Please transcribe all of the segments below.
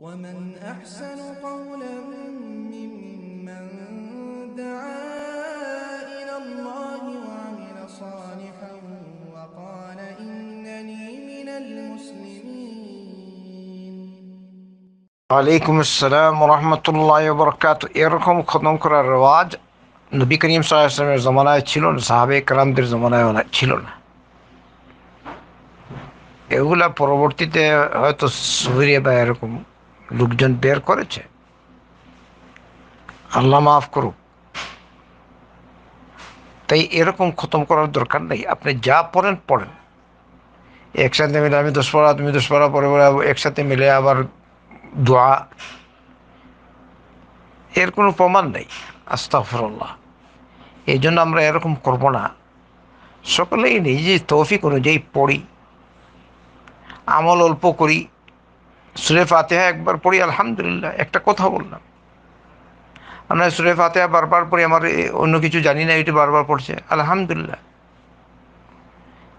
ومن أحسن قولا ممن دعا إلى الله وعمل صالحا وقال إنني من المسلمين عليكم السلام ورحمة الله وبركاته এরকম খতম করার রেওয়াজ নবী করিম সাল্লামের জমানায় ছিল না সাহাবে কালামদের জমানায় ছিল না এগুলা পরবর্তীতে হয়তো সুরিয়া বা এরকম লোকজন বের করেছে আল্লাহ মাফ করুক তাই এরকম খতম করার দরকার নেই আপনি যা পড়েন পড়েন একসাথে মিলে আমি দশ পড়া তুমি দশ পড়া পরে একসাথে মিলে আবার দোয়া এর কোনো প্রমাণ নেই আস্তাফরল্লাহ এই জন্য আমরা এরকম করব না সকলেই নিজে তৌফিক অনুযায়ী পড়ি আমল অল্প করি সুরে ফাতেহা একবার পড়ি আলহামদুলিল্লাহ একটা কথা বললাম আমরা সুরে ফাতেহা বারবার পড়ি আমার অন্য কিছু জানি না এটি বারবার পড়ছে আলহামদুলিল্লাহ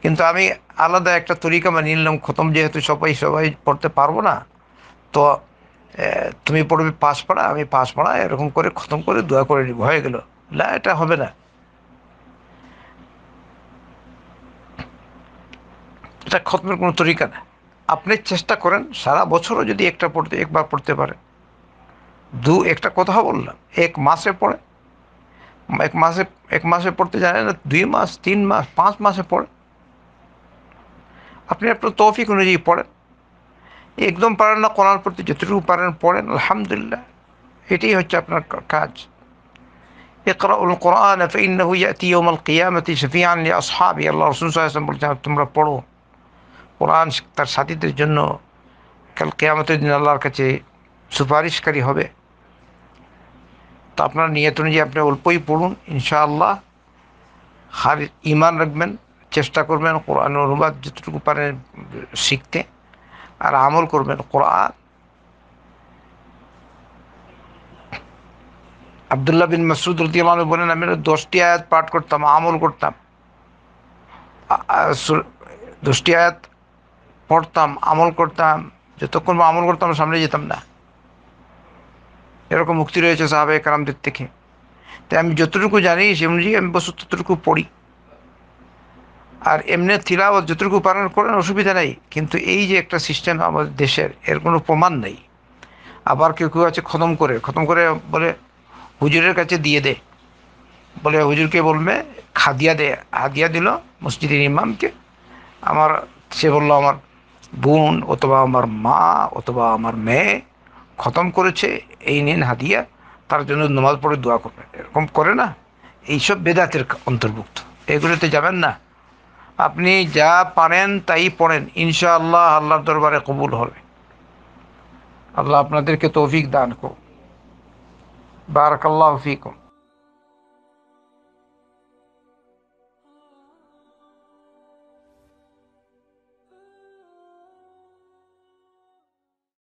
কিন্তু আমি আলাদা একটা তরিকা মানে নিলাম খতম যেহেতু সবাই সবাই পড়তে পারবো না তো তুমি পড়বে পাশ পড়া আমি পাশ পড়া এরকম করে খতম করে দোয়া করে নিব হয়ে গেল না এটা হবে না এটা খতমের কোনো তরিকা না আপনি চেষ্টা করেন সারা বছরও যদি একটা পড়তে একবার পড়তে পারে দু একটা কথা বললাম এক মাসে পড়ে এক মাসে এক মাসে পড়তে জানে না দুই মাস তিন মাস পাঁচ মাসে পড়ে আপনি আপনার তৌফিক অনুযায়ী পড়েন একদম পারেন না কোরআন প্রতি যতটুকু পারেন পড়েন আলহামদুলিল্লাহ এটাই হচ্ছে আপনার কাজ ইকরাউল কোরআন ফিন্নহু হুইয়া ইয়াউমাল কিয়ামতি সফিয়ান লি আসহাবি আল্লাহ রাসূল সাল্লাল্লাহু আলাইহি ওয়াসাল্লাম বলছেন তোমরা পড়ো কোরআন তার সাথীদের জন্য কাল কেয়ামতের দিন আল্লাহর কাছে সুপারিশকারী হবে তা আপনার নিয়ত অনুযায়ী আপনি অল্পই পড়ুন ইনশাআল্লাহ হার ইমান রাখবেন চেষ্টা করবেন কোরআন অনুবাদ যতটুকু পারেন শিখতে আর আমল করবেন কোরআন আবদুল্লাহ বিন মাসুদ রতিমান বলেন আমি দশটি আয়াত পাঠ করতাম আমল করতাম দশটি আয়াত পড়তাম আমল করতাম যতক্ষণ বা আমল করতাম সামনে যেতাম না এরকম মুক্তি রয়েছে সাহাবে কারামদের থেকে তাই আমি যতটুকু জানি সে অনুযায়ী আমি বস্তু ততটুকু পড়ি আর এমনি থিলাবত যতটুকু পালন করেন অসুবিধা নেই কিন্তু এই যে একটা সিস্টেম আমাদের দেশের এর কোনো প্রমাণ নেই আবার কেউ কেউ আছে খতম করে খতম করে বলে হুজুরের কাছে দিয়ে দে বলে হুজুরকে বলবে খাদিয়া দে হাদিয়া দিল মসজিদের ইমামকে আমার সে বললো আমার বোন অথবা আমার মা অথবা আমার মেয়ে খতম করেছে এই নিন হাদিয়া তার জন্য নমাজ পড়ে দোয়া করবে এরকম করে না এইসব বেদাতের অন্তর্ভুক্ত এগুলোতে যাবেন না আপনি যা পারেন তাই পড়েন ইনশাআল্লাহ আল্লাহর দরবারে কবুল হবে আল্লাহ আপনাদেরকে তৌফিক দান করুন বারাকাল্লাহ ফিকুম